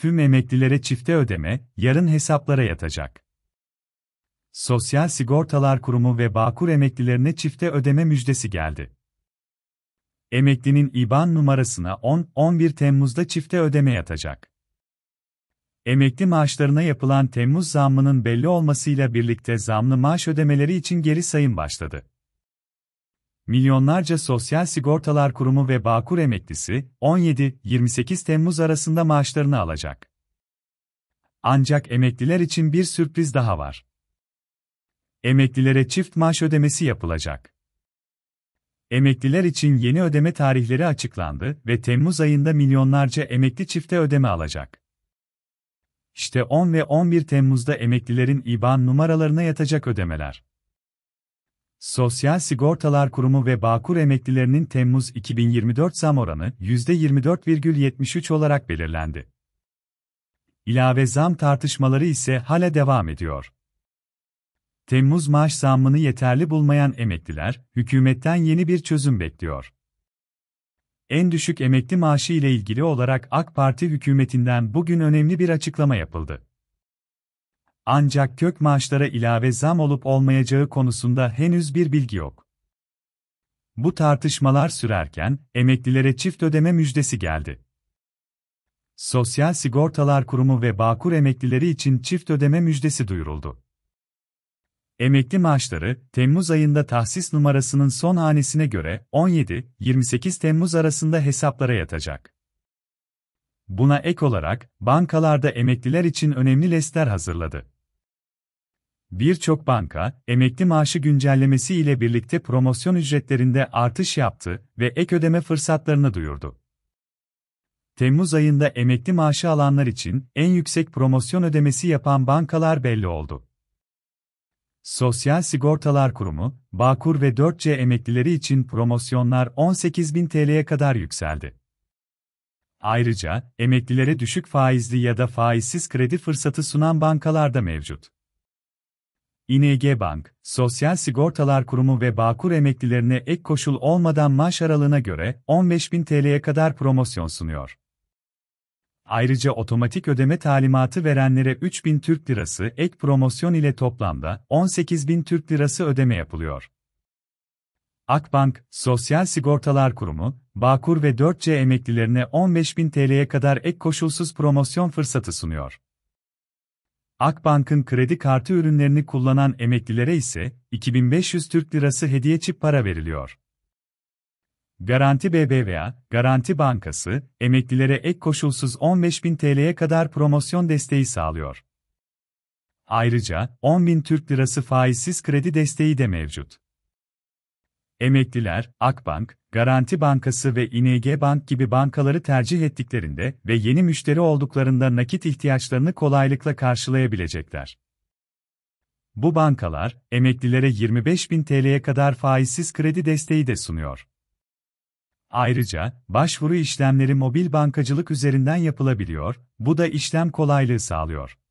FÜM emeklilere çifte ödeme, yarın hesaplara yatacak. Sosyal Sigortalar Kurumu ve Bağkur emeklilerine çifte ödeme müjdesi geldi. Emeklinin IBAN numarasına 10-11 Temmuz'da çifte ödeme yatacak. Emekli maaşlarına yapılan Temmuz zammının belli olmasıyla birlikte zamlı maaş ödemeleri için geri sayım başladı milyonlarca Sosyal Sigortalar Kurumu ve Bağkur emeklisi 17-28 Temmuz arasında maaşlarını alacak. Ancak emekliler için bir sürpriz daha var. Emeklilere çift maaş ödemesi yapılacak. Emekliler için yeni ödeme tarihleri açıklandı ve Temmuz ayında milyonlarca emekli çifte ödeme alacak. İşte 10 ve 11 Temmuz'da emeklilerin IBAN numaralarına yatacak ödemeler. Sosyal Sigortalar Kurumu ve Bağkur emeklilerinin Temmuz 2024 zam oranı %24,73 olarak belirlendi. İlave zam tartışmaları ise hala devam ediyor. Temmuz maaş zammını yeterli bulmayan emekliler, hükümetten yeni bir çözüm bekliyor. En düşük emekli maaşı ile ilgili olarak AK Parti hükümetinden bugün önemli bir açıklama yapıldı. Ancak kök maaşlara ilave zam olup olmayacağı konusunda henüz bir bilgi yok. Bu tartışmalar sürerken emeklilere çift ödeme müjdesi geldi. Sosyal Sigortalar Kurumu ve Bağkur emeklileri için çift ödeme müjdesi duyuruldu. Emekli maaşları, Temmuz ayında tahsis numarasının son hanesine göre 17-28 Temmuz arasında hesaplara yatacak. Buna ek olarak, bankalarda emekliler için önemli listler hazırladı. Birçok banka, emekli maaşı güncellemesi ile birlikte promosyon ücretlerinde artış yaptı ve ek ödeme fırsatlarını duyurdu. Temmuz ayında emekli maaşı alanlar için en yüksek promosyon ödemesi yapan bankalar belli oldu. Sosyal Sigortalar Kurumu, Bağkur ve 4C emeklileri için promosyonlar 18.000 TL'ye kadar yükseldi. Ayrıca, emeklilere düşük faizli ya da faizsiz kredi fırsatı sunan bankalar da mevcut. İNG Bank, Sosyal Sigortalar Kurumu ve Bağkur emeklilerine ek koşul olmadan maaş aralığına göre 15.000 TL'ye kadar promosyon sunuyor. Ayrıca otomatik ödeme talimatı verenlere 3.000 Türk Lirası ek promosyon ile toplamda 18.000 Türk Lirası ödeme yapılıyor. Akbank, Sosyal Sigortalar Kurumu, Bağkur ve 4C emeklilerine 15.000 TL'ye kadar ek koşulsuz promosyon fırsatı sunuyor. Akbank'ın kredi kartı ürünlerini kullanan emeklilere ise 2500 Türk Lirası hediye çip para veriliyor. Garanti BBVA, Garanti Bankası, emeklilere ek koşulsuz 15.000 TL'ye kadar promosyon desteği sağlıyor. Ayrıca 10.000 Türk Lirası faizsiz kredi desteği de mevcut. Emekliler, Akbank, Garanti Bankası ve ING Bank gibi bankaları tercih ettiklerinde ve yeni müşteri olduklarında nakit ihtiyaçlarını kolaylıkla karşılayabilecekler. Bu bankalar, emeklilere 25 bin TL'ye kadar faizsiz kredi desteği de sunuyor. Ayrıca, başvuru işlemleri mobil bankacılık üzerinden yapılabiliyor, bu da işlem kolaylığı sağlıyor.